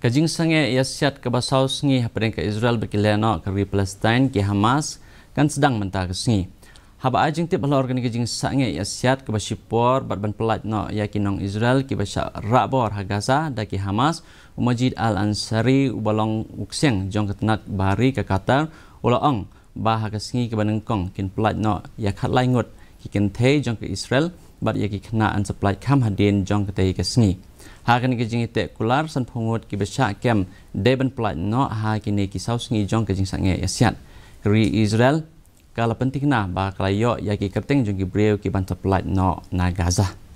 Kajing sange ia siat ke basau sengi hapering ke Israel berkilihan ke Rui Palestine ke Hamas kan sedang mentah ke sengi. Haba ajing tip bahawa organik kajing sange ia siat ke basipor bat ban pelat no ia kinong Israel ke basa rakbor ha Gaza da ke Hamas umajid al-Ansari ubalong uksyeng jong ketenat bahari ke Qatar ula ong bahawa ke sengi ke banengkong kin pelat no ia kat lain ngut ke jong ke Israel bat ia ke kena ansa pelat kam hadin jong ketai ke sengi hakini kijing tak kular san pungut ki besha kem deben plat no hakini ki saus jong kijing sang ye yasian ri israel kala penting na ba klayo ya ki kerteng jong ki breu ki bantap no na gaza